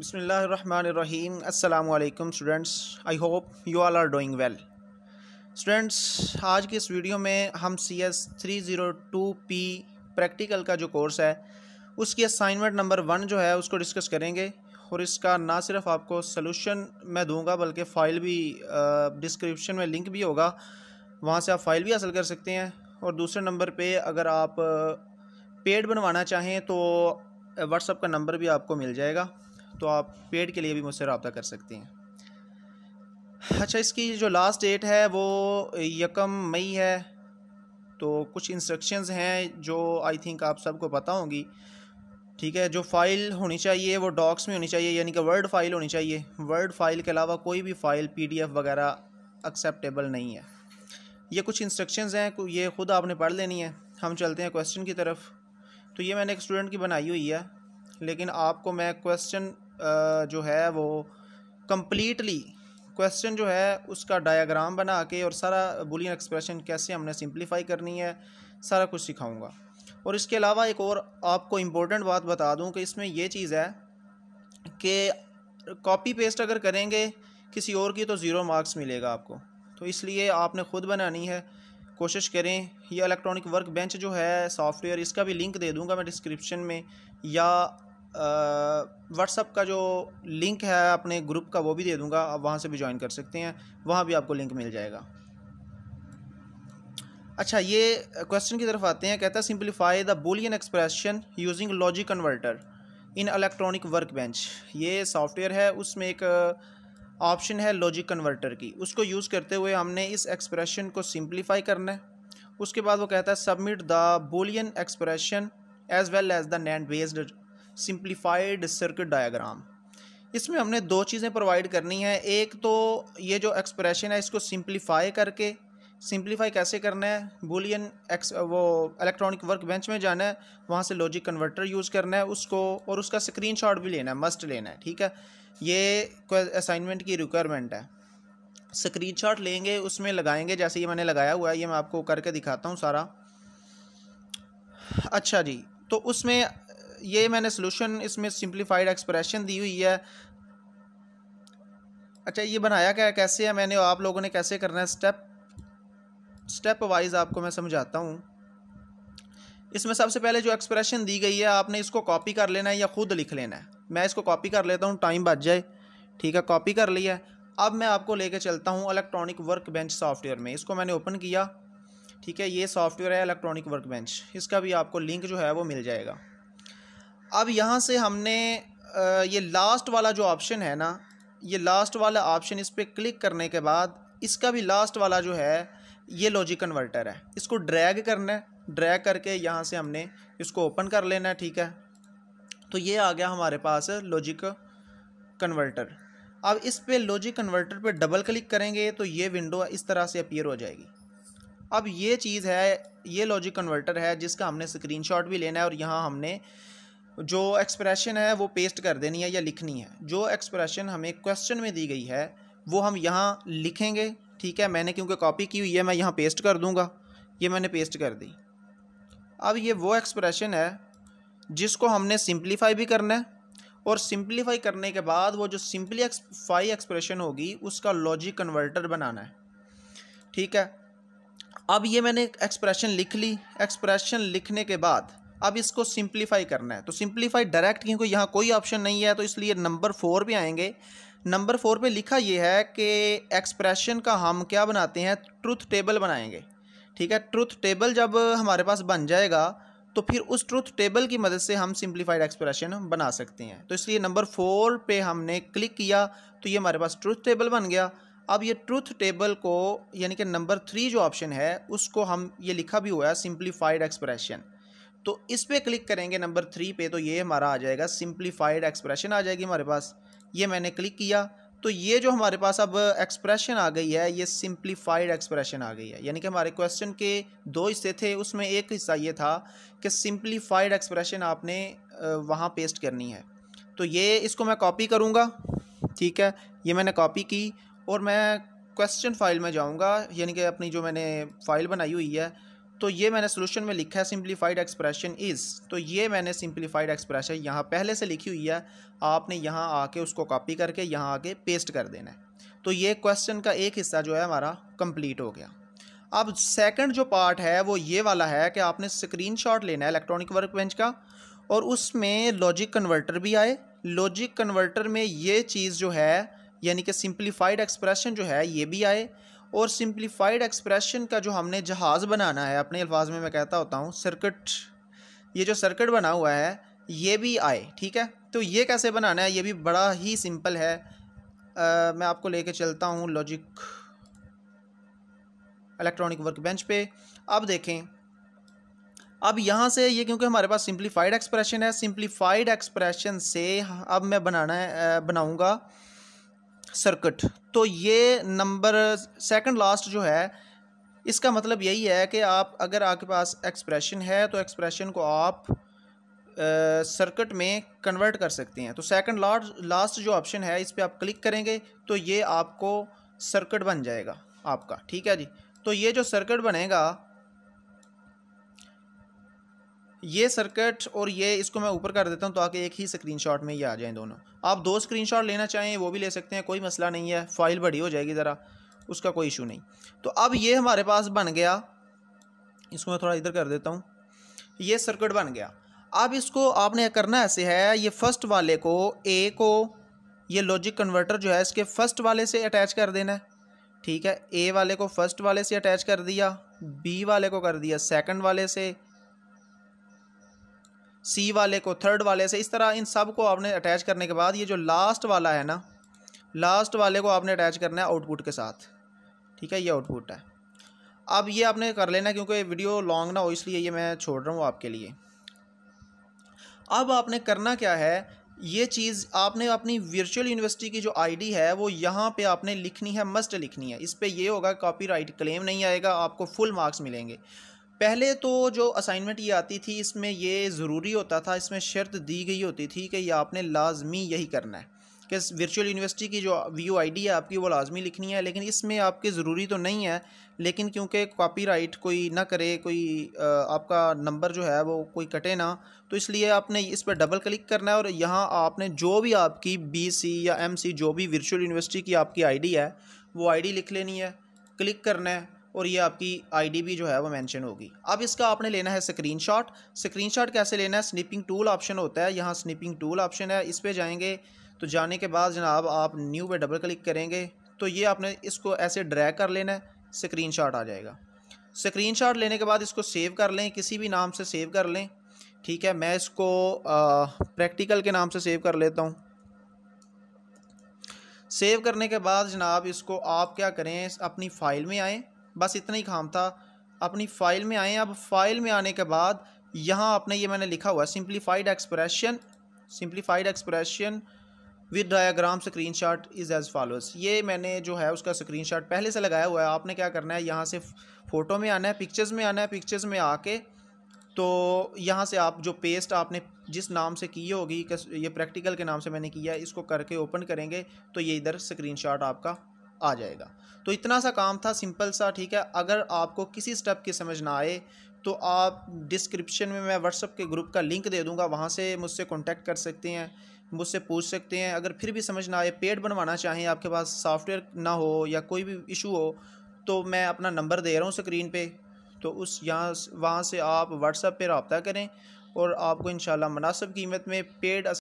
Bismillahirrahmanirrahim. Assalamu students I hope you all are doing well students आज के इस video में हम C S three zero two P practical का जो कोर्स है उसकी असाइनमेंट नंबर वन जो है उसको डिस्कस करेंगे और इसका ना सिर्फ आपको सोलूशन मैं दूंगा बल्कि फ़ाइल भी डिस्क्रिप्शन में लिंक भी होगा वहाँ से आप फ़ाइल भी हासिल कर सकते हैं और दूसरे नंबर पर अगर आप पेड बनवाना चाहें तो व्हाट्सअप का नंबर भी आपको मिल जाएगा तो आप पेड के लिए भी मुझसे रबता कर सकती हैं अच्छा इसकी जो लास्ट डेट है वो यकम मई है तो कुछ इंस्ट्रक्शंस हैं जो आई थिंक आप सबको पता होंगी ठीक है जो फ़ाइल होनी चाहिए वो डॉक्स में होनी चाहिए यानी कि वर्ड फाइल होनी चाहिए वर्ड फाइल के अलावा कोई भी फ़ाइल पीडीएफ वगैरह एक्सेप्टेबल नहीं है ये कुछ इंस्ट्रक्शंस हैं ये ख़ुद आपने पढ़ लेनी है हम चलते हैं क्वेश्चन की तरफ तो ये मैंने एक स्टूडेंट की बनाई हुई है लेकिन आपको मैं क्वेश्चन जो है वो कम्प्लीटली क्वेश्चन जो है उसका डायाग्राम बना के और सारा बुलियन एक्सप्रेशन कैसे हमने सिंप्लीफाई करनी है सारा कुछ सिखाऊंगा और इसके अलावा एक और आपको इम्पोर्टेंट बात बता दूं कि इसमें यह चीज़ है कि कॉपी पेस्ट अगर करेंगे किसी और की तो ज़ीरो मार्क्स मिलेगा आपको तो इसलिए आपने ख़ुद बनानी है कोशिश करें यह इलेक्ट्रॉनिक वर्क बेंच जो है सॉफ्टवेयर इसका भी लिंक दे दूंगा मैं डिस्क्रिप्शन में या व्हाट्सअप का जो लिंक है अपने ग्रुप का वो भी दे दूँगा आप वहाँ से भी ज्वाइन कर सकते हैं वहाँ भी आपको लिंक मिल जाएगा अच्छा ये क्वेश्चन की तरफ आते हैं कहता है simplify the boolean expression using logic converter in electronic work bench ये सॉफ्टवेयर है उसमें एक ऑप्शन है लॉजिक कन्वर्टर की उसको यूज़ करते हुए हमने इस एक्सप्रेशन को सिंप्लीफाई करना है उसके बाद वो कहता है submit the boolean expression as well as the NAND based simplified circuit diagram इसमें हमने दो चीज़ें प्रोवाइड करनी है एक तो ये जो एक्सप्रेशन है इसको सिंप्लीफाई करके सिंप्लीफाई कैसे करना है बुलियन एक्स वो इलेक्ट्रॉनिक वर्क बेंच में जाना है वहाँ से लॉजिक कन्वर्टर यूज़ करना है उसको और उसका स्क्रीनशॉट भी लेना है मस्ट लेना है ठीक है ये असाइनमेंट की रिक्वायरमेंट है स्क्रीनशॉट लेंगे उसमें लगाएंगे जैसे ये मैंने लगाया हुआ है ये मैं आपको करके दिखाता हूँ सारा अच्छा जी तो उसमें ये मैंने सोल्यूशन इसमें सिंप्लीफाइड एक्सप्रेशन दी हुई है अच्छा ये बनाया क्या कैसे है मैंने आप लोगों ने कैसे करना है स्टेप स्टेप वाइज आपको मैं समझाता हूँ इसमें सबसे पहले जो एक्सप्रेशन दी गई है आपने इसको कॉपी कर लेना है या ख़ुद लिख लेना है मैं इसको कॉपी कर लेता हूँ टाइम बच जाए ठीक है कॉपी कर लिया अब मैं आपको लेके चलता हूँ इलेक्ट्रॉनिक वर्क बेंच सॉफ्टवेयर में इसको मैंने ओपन किया ठीक है ये सॉफ्टवेयर है इलेक्ट्रॉनिक वर्क बेंच इसका भी आपको लिंक जो है वो मिल जाएगा अब यहाँ से हमने ये लास्ट वाला जो ऑप्शन है ना ये लास्ट वाला ऑप्शन इस पर क्लिक करने के बाद इसका भी लास्ट वाला जो है ये लॉजिक कन्वर्टर है इसको ड्रैग करना है ड्रैग करके यहाँ से हमने इसको ओपन कर लेना है ठीक है तो ये आ गया हमारे पास लॉजिक कन्वर्टर अब इस पर लॉजिक कन्वर्टर पे डबल क्लिक करेंगे तो ये विंडो इस तरह से अपीयर हो जाएगी अब ये चीज़ है ये लॉजिक कन्वर्टर है जिसका हमने स्क्रीनशॉट भी लेना है और यहाँ हमने जो एक्सप्रेशन है वो पेस्ट कर देनी है या लिखनी है जो एक्सप्रेशन हमें क्वेश्चन में दी गई है वो हम यहाँ लिखेंगे ठीक है मैंने क्योंकि कॉपी की हुई है मैं यहाँ पेस्ट कर दूँगा ये मैंने पेस्ट कर दी अब ये वो एक्सप्रेशन है जिसको हमने सिंप्लीफाई भी करना है और सिंप्लीफाई करने के बाद वो जो एक्सफाई एक्सप्रेशन होगी उसका लॉजिक कन्वर्टर बनाना है ठीक है अब ये मैंने एक्सप्रेशन लिख ली एक्सप्रेशन लिखने के बाद अब इसको सिंप्लीफाई करना है तो सिंप्लीफाई डायरेक्ट क्योंकि यहाँ कोई ऑप्शन नहीं है तो इसलिए नंबर फोर पे आएंगे नंबर फोर पे लिखा ये है कि एक्सप्रेशन का हम क्या बनाते हैं ट्रुथ टेबल बनाएंगे ठीक है ट्रुथ टेबल जब हमारे पास बन जाएगा तो फिर उस ट्रुथ टेबल की मदद से हम सिंप्लीफाइड एक्सप्रेशन बना सकते हैं तो इसलिए नंबर फोर पे हमने क्लिक किया तो ये हमारे पास ट्रुथ टेबल बन गया अब ये ट्रुथ टेबल को यानी कि नंबर थ्री जो ऑप्शन है उसको हम ये लिखा भी हुआ है सिंप्लीफाइड एक्सप्रेशन तो इस पर क्लिक करेंगे नंबर थ्री पे तो ये हमारा आ जाएगा सिंप्लीफाइड एक्सप्रेशन आ जाएगी हमारे पास ये मैंने क्लिक किया तो ये जो हमारे पास अब एक्सप्रेशन आ गई है ये सिंप्लीफाइड एक्सप्रेशन आ गई है यानी कि हमारे क्वेश्चन के दो हिस्से थे उसमें एक हिस्सा ये था कि सिंप्लीफाइड एक्सप्रेशन आपने वहाँ पेस्ट करनी है तो ये इसको मैं कॉपी करूँगा ठीक है ये मैंने कॉपी की और मैं क्वेश्चन फाइल में जाऊँगा यानी कि अपनी जो मैंने फ़ाइल बनाई हुई है तो ये मैंने सोल्यूशन में लिखा है सिंप्लीफाइड एक्सप्रेशन इज़ तो ये मैंने सिंप्लीफाइड एक्सप्रेशन यहाँ पहले से लिखी हुई है आपने यहाँ आके उसको कॉपी करके यहाँ आके पेस्ट कर देना है तो ये क्वेश्चन का एक हिस्सा जो है हमारा कंप्लीट हो गया अब सेकंड जो पार्ट है वो ये वाला है कि आपने स्क्रीन लेना है इलेक्ट्रॉनिक वर्क बेंच का और उसमें लॉजिक कन्वर्टर भी आए लॉजिक कन्वर्टर में ये चीज़ जो है यानी कि सिंप्लीफाइड एक्सप्रेशन जो है ये भी आए और सिंप्लीफाइड एक्सप्रेशन का जो हमने जहाज़ बनाना है अपने अल्फाज में मैं कहता होता हूँ सर्किट ये जो सर्किट बना हुआ है ये भी आए ठीक है तो ये कैसे बनाना है ये भी बड़ा ही सिंपल है आ, मैं आपको लेके चलता हूँ लॉजिक इलेक्ट्रॉनिक वर्क बेंच पे अब देखें अब यहाँ से ये क्योंकि हमारे पास सिंप्लीफाइड एक्सप्रेशन है सिंप्लीफाइड एक्सप्रेशन से अब मैं बनाना है बनाऊँगा सर्किट तो ये नंबर सेकंड लास्ट जो है इसका मतलब यही है कि आप अगर आपके पास एक्सप्रेशन है तो एक्सप्रेशन को आप सर्किट में कन्वर्ट कर सकते हैं तो सेकंड लास्ट लास्ट जो ऑप्शन है इस पर आप क्लिक करेंगे तो ये आपको सर्किट बन जाएगा आपका ठीक है जी तो ये जो सर्किट बनेगा ये सर्किट और ये इसको मैं ऊपर कर देता हूँ ताकि तो एक ही स्क्रीनशॉट में ये आ जाए दोनों आप दो स्क्रीनशॉट लेना चाहें वो भी ले सकते हैं कोई मसला नहीं है फाइल बड़ी हो जाएगी ज़रा उसका कोई इशू नहीं तो अब ये हमारे पास बन गया इसको मैं थोड़ा इधर कर देता हूँ ये सर्किट बन गया अब इसको आपने करना ऐसे है ये फर्स्ट वाले को ए को ये लॉजिक कन्वर्टर जो है इसके फर्स्ट वाले से अटैच कर देना है ठीक है ए वाले को फर्स्ट वाले से अटैच कर दिया बी वाले को कर दिया सेकंड वाले से सी वाले को थर्ड वाले से इस तरह इन सब को आपने अटैच करने के बाद ये जो लास्ट वाला है ना लास्ट वाले को आपने अटैच करना है आउटपुट के साथ ठीक है ये आउटपुट है अब ये आपने कर लेना क्योंकि वीडियो लॉन्ग ना हो इसलिए ये मैं छोड़ रहा हूँ आपके लिए अब आपने करना क्या है ये चीज़ आपने अपनी वर्चुअल यूनिवर्सिटी की जो आईडी है वो यहाँ पे आपने लिखनी है मस्ट लिखनी है इस पर यह होगा कॉपीराइट क्लेम नहीं आएगा आपको फुल मार्क्स मिलेंगे पहले तो जो असाइनमेंट ये आती थी इसमें ये ज़रूरी होता था इसमें शर्त दी गई होती थी कि ये आपने लाजमी यही करना है कि वर्चुअल यूनिवर्सिटी की जो वी यू आई डी है आपकी वो लाजमी लिखनी है लेकिन इसमें आपके ज़रूरी तो नहीं है लेकिन क्योंकि कॉपीराइट कोई ना करे कोई आपका नंबर जो है वो कोई कटे ना तो इसलिए आपने इस पर डबल क्लिक करना है और यहाँ आपने जो भी आपकी बी सी या एम सी जो भी वर्चुअल यूनिवर्सिटी की आपकी आई डी है वो आई डी लिख लेनी है क्लिक करना है और ये आपकी आईडी भी जो है वो मेंशन होगी अब इसका आपने लेना है स्क्रीनशॉट स्क्रीनशॉट कैसे लेना है स्निपिंग टूल ऑप्शन होता है यहाँ स्निपिंग टूल ऑप्शन है इस पर जाएंगे तो जाने के बाद जनाब आप न्यू पे डबल क्लिक करेंगे तो ये आपने इसको ऐसे ड्रैग कर लेना है स्क्रीन आ जाएगा स्क्रीन लेने के बाद इसको सेव कर लें किसी भी नाम से सेव कर लें ठीक है मैं इसको प्रैक्टिकल के नाम से सेव कर लेता हूँ सेव करने के बाद जनाब इसको आप क्या करें अपनी फ़ाइल में आएँ बस इतना ही काम था अपनी फाइल में आए अब फाइल में आने के बाद यहाँ आपने ये मैंने लिखा हुआ है simplified expression simplified expression with diagram screenshot is as follows ये मैंने जो है उसका स्क्रीन शॉट पहले से लगाया हुआ है आपने क्या करना है यहाँ से फ़ोटो में आना है पिक्चर्स में आना है पिक्चर्स में आके तो यहाँ से आप जो पेस्ट आपने जिस नाम से की होगी ये प्रैक्टिकल के नाम से मैंने किया इसको करके ओपन करेंगे तो ये इधर स्क्रीनशॉट आपका आ जाएगा तो इतना सा काम था सिंपल सा ठीक है अगर आपको किसी स्टेप की समझ ना आए तो आप डिस्क्रिप्शन में मैं व्हाट्सअप के ग्रुप का लिंक दे दूंगा वहाँ से मुझसे कॉन्टैक्ट कर सकते हैं मुझसे पूछ सकते हैं अगर फिर भी समझ ना आए पेड बनवाना चाहें आपके पास सॉफ्टवेयर ना हो या कोई भी इशू हो तो मैं अपना नंबर दे रहा हूँ स्क्रीन पे तो उस यहाँ वहाँ से आप व्हाट्सएप पे रबता करें और आपको इन मुनासब कीमत में पेड